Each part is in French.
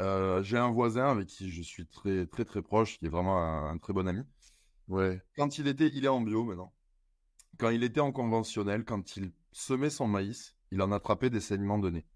Euh, j'ai un voisin avec qui je suis très très très proche, qui est vraiment un, très bon ami. Ouais. Quand il était, il est en bio maintenant. Quand il était en conventionnel, quand il semait son maïs, il en attrapait des saignements de nez.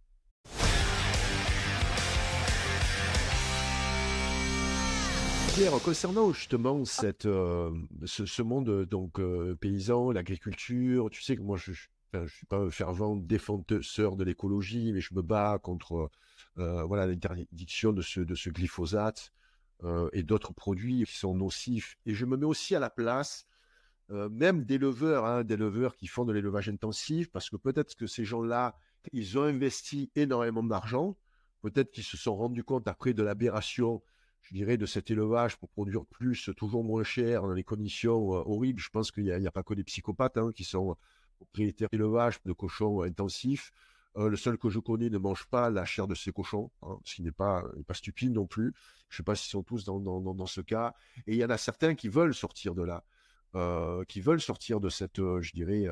Pierre, concernant justement cette, euh, ce, monde donc euh, paysan, l'agriculture, tu sais que moi je, je je je suis pas un fervent défenseur de l'écologie, mais je me bats contre euh, voilà l'interdiction de ce, glyphosate euh, et d'autres produits qui sont nocifs. Et je me mets aussi à la place euh, même des leveurs, hein, des leveurs qui font de l'élevage intensif, parce que peut-être que ces gens-là, ils ont investi énormément d'argent, peut-être qu'ils se sont rendus compte après de l'aberration, je dirais, de cet élevage pour produire plus, toujours moins cher, dans des conditions horribles. Je pense qu'il n'y a, pas que des psychopathes hein, qui sont propriétaires d'élevage de cochons intensifs. Euh, le seul que je connais ne mange pas la chair de ses cochons, hein, ce qui n'est pas, pas stupide non plus. Je ne sais pas s'ils sont tous dans, dans, dans, ce cas. Et il y en a certains qui veulent sortir de là, euh, qui veulent sortir de cette, euh, je dirais,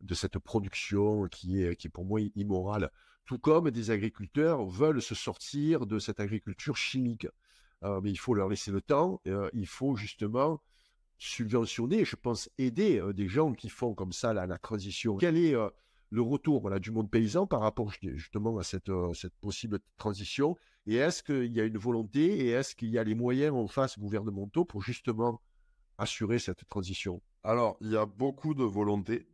de cette production qui est, qui est pour moi immorale. Tout comme des agriculteurs veulent se sortir de cette agriculture chimique. mais il faut leur laisser le temps. il faut justement subventionner, je pense aider euh, des gens qui font comme ça la transition. Quel est euh, le retour du monde paysan par rapport justement à cette, euh, cette possible transition Et est-ce qu'il y a une volonté et est-ce qu'il y a les moyens en face gouvernementaux pour justement assurer cette transition Alors, il y a beaucoup de volonté.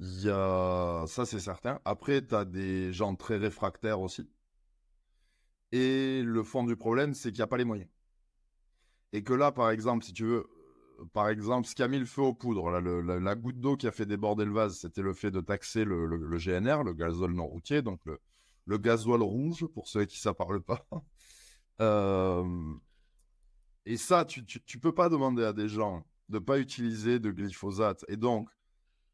Il y a... Ça, c'est certain. Après, tu as des gens très réfractaires aussi. Et le fond du problème, c'est qu'il n'y a pas les moyens. Et que là, par exemple, si tu veux, par exemple, ce qui a mis le feu aux poudres, la, goutte d'eau qui a fait déborder le vase, c'était le fait de taxer le, GNR, le gazole non routier, donc le, le gasoil rouge, pour ceux à qui ça parle pas. Euh, et ça, tu, ne peux pas demander à des gens de pas utiliser de glyphosate et donc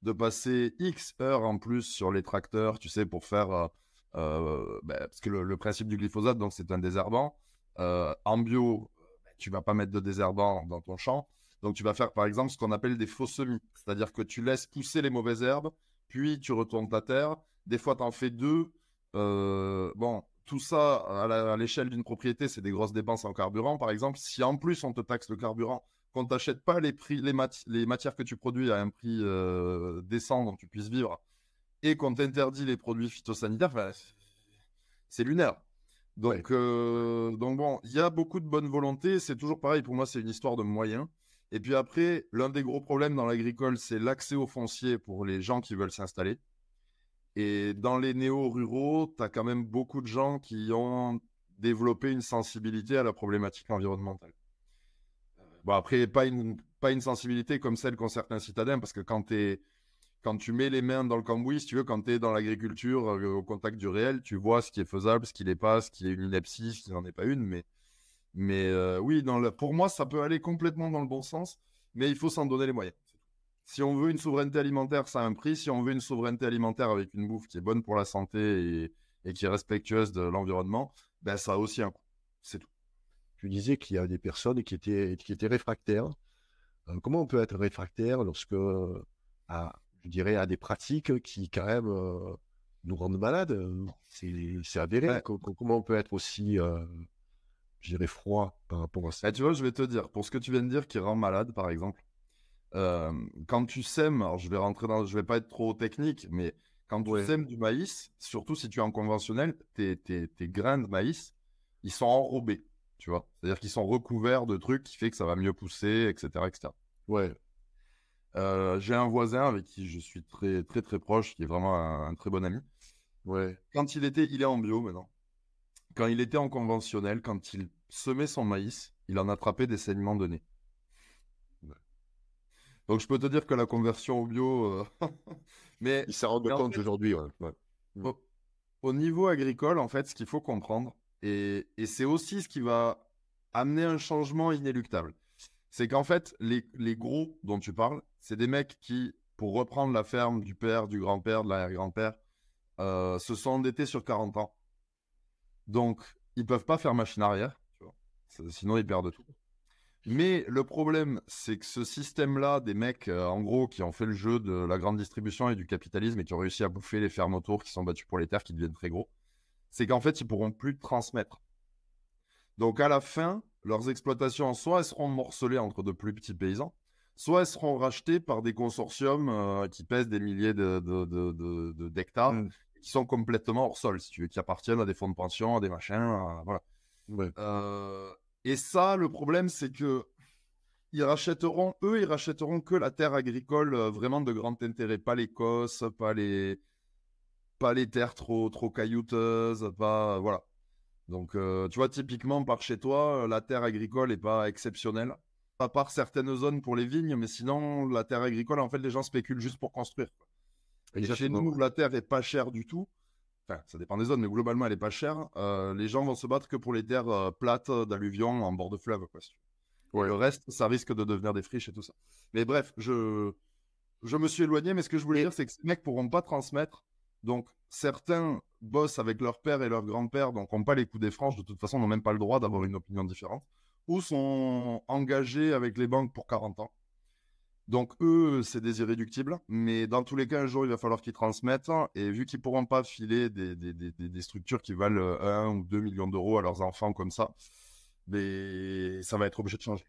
de passer X heures en plus sur les tracteurs, tu sais, pour faire. Euh, euh, ben, parce que le, principe du glyphosate, donc c'est un désherbant. en bio, tu vas pas mettre de désherbant dans ton champ. Donc tu vas faire par exemple ce qu'on appelle des faux semis, c'est-à-dire que tu laisses pousser les mauvaises herbes, puis tu retournes ta terre. Des fois, tu en fais deux. Euh, bon, tout ça à l'échelle d'une propriété, c'est des grosses dépenses en carburant, par exemple. Si en plus on te taxe le carburant, qu'on ne t'achète pas les, prix, les, matières que tu produis à un prix euh, décent dont tu puisses vivre, et qu'on t'interdit les produits phytosanitaires, ben, c'est lunaire. Donc, euh, donc bon, il y a beaucoup de bonne volonté. C'est toujours pareil. Pour moi, c'est une histoire de moyens. Et puis après, l'un des gros problèmes dans l'agricole, c'est l'accès au foncier pour les gens qui veulent s'installer. Et dans les néo-ruraux, tu as quand même beaucoup de gens qui ont développé une sensibilité à la problématique environnementale. Bon, après, pas une, pas une sensibilité comme celle qu'ont certains citadins, parce que quand tu es quand tu mets les mains dans le cambouis, tu veux, quand tu es dans l'agriculture, euh, au contact du réel, tu vois ce qui est faisable, ce qui n'est pas, ce qui est une ineptie, ce qui n'en est pas une. Mais, mais euh, oui, dans le... pour moi, ça peut aller complètement dans le bon sens, mais il faut s'en donner les moyens. Si on veut une souveraineté alimentaire, ça a un prix. Si on veut une souveraineté alimentaire avec une bouffe qui est bonne pour la santé et, et qui est respectueuse de l'environnement, ben, ça a aussi un coût. C'est tout. Tu disais qu'il y a des personnes qui étaient, qui étaient réfractaires. Euh, comment on peut être réfractaire lorsque, à, je dirais, à des pratiques qui, quand même, euh, nous rendent malades. Euh, c'est avéré. Comment on peut être aussi, euh, je dirais, froid par rapport à ça bah, Tu vois, je vais te dire, pour ce que tu viens de dire qui rend malade, par exemple, quand tu sèmes, alors je vais rentrer dans, je vais pas être trop technique, mais quand tu sèmes du maïs, surtout si tu es en conventionnel, tes, tes, tes grains de maïs, ils sont enrobés, tu vois. C'est-à-dire qu'ils sont recouverts de trucs qui fait que ça va mieux pousser, etc., etc. Ouais. Euh, j'ai un voisin avec qui je suis très très très proche, qui est vraiment un, très bon ami. Ouais. Quand il était, il est en bio maintenant. Quand il était en conventionnel, quand il semait son maïs, il en attrapait des saignements de nez. Donc je peux te dire que la conversion au bio, euh, mais il s'en rend compte aujourd'hui. Mm. Au... niveau agricole, en fait, ce qu'il faut comprendre, et c'est aussi ce qui va amener un changement inéluctable c'est qu'en fait, les, gros dont tu parles, c'est des mecs qui, pour reprendre la ferme du père, du grand-père, de l'arrière-grand-père, euh, se sont endettés sur 40 ans. Donc, ils peuvent pas faire machine arrière, tu vois. sinon ils perdent tout. Mais le problème, c'est que ce système-là, des mecs, euh, en gros, qui ont fait le jeu de la grande distribution et du capitalisme et qui ont réussi à bouffer les fermes autour, qui sont battues pour les terres, qui deviennent très gros, c'est qu'en fait, ils pourront plus transmettre. Donc, à la fin, leurs exploitations, soit elles seront morcelées entre de plus petits paysans, soit elles seront rachetées par des consortiums euh, qui pèsent des milliers de, d'hectares, de, de, mm. qui sont complètement hors sol, si tu veux, qui appartiennent à des fonds de pension, à des machins, voilà. Euh, et ça, le problème, c'est que ils rachèteront, eux, ils rachèteront que la terre agricole euh, vraiment de grand intérêt, pas l'Écosse, pas les, pas les terres trop, trop caillouteuses, pas, voilà. Donc, euh, tu vois, typiquement, par chez toi, euh, la terre agricole n'est pas exceptionnelle. À part certaines zones pour les vignes, mais sinon, la terre agricole, en fait, les gens spéculent juste pour construire. Et chez nous, la terre n'est pas chère du tout. Enfin, ça dépend des zones, mais globalement, elle n'est pas chère. Euh, les gens vont se battre que pour les terres plates d'alluvions en bord de fleuve. Quoi, ouais. Le reste, ça risque de devenir des friches et tout ça. Mais bref, je, je me suis éloigné, mais ce que je voulais dire, c'est que ces mecs pourront pas transmettre donc, certains bossent avec leur père et leur grand-père, donc n'ont pas les coups des franges, de toute façon, n'ont même pas le droit d'avoir une opinion différente, ou sont engagés avec les banques pour 40 ans. Donc, eux, c'est des irréductibles, mais dans tous les cas, un jour, il va falloir qu'ils transmettent, et vu qu'ils pourront pas filer des, des, structures qui valent 1 euh, ou 2 millions d'euros à leurs enfants comme ça, mais ben, ça va être obligé de changer.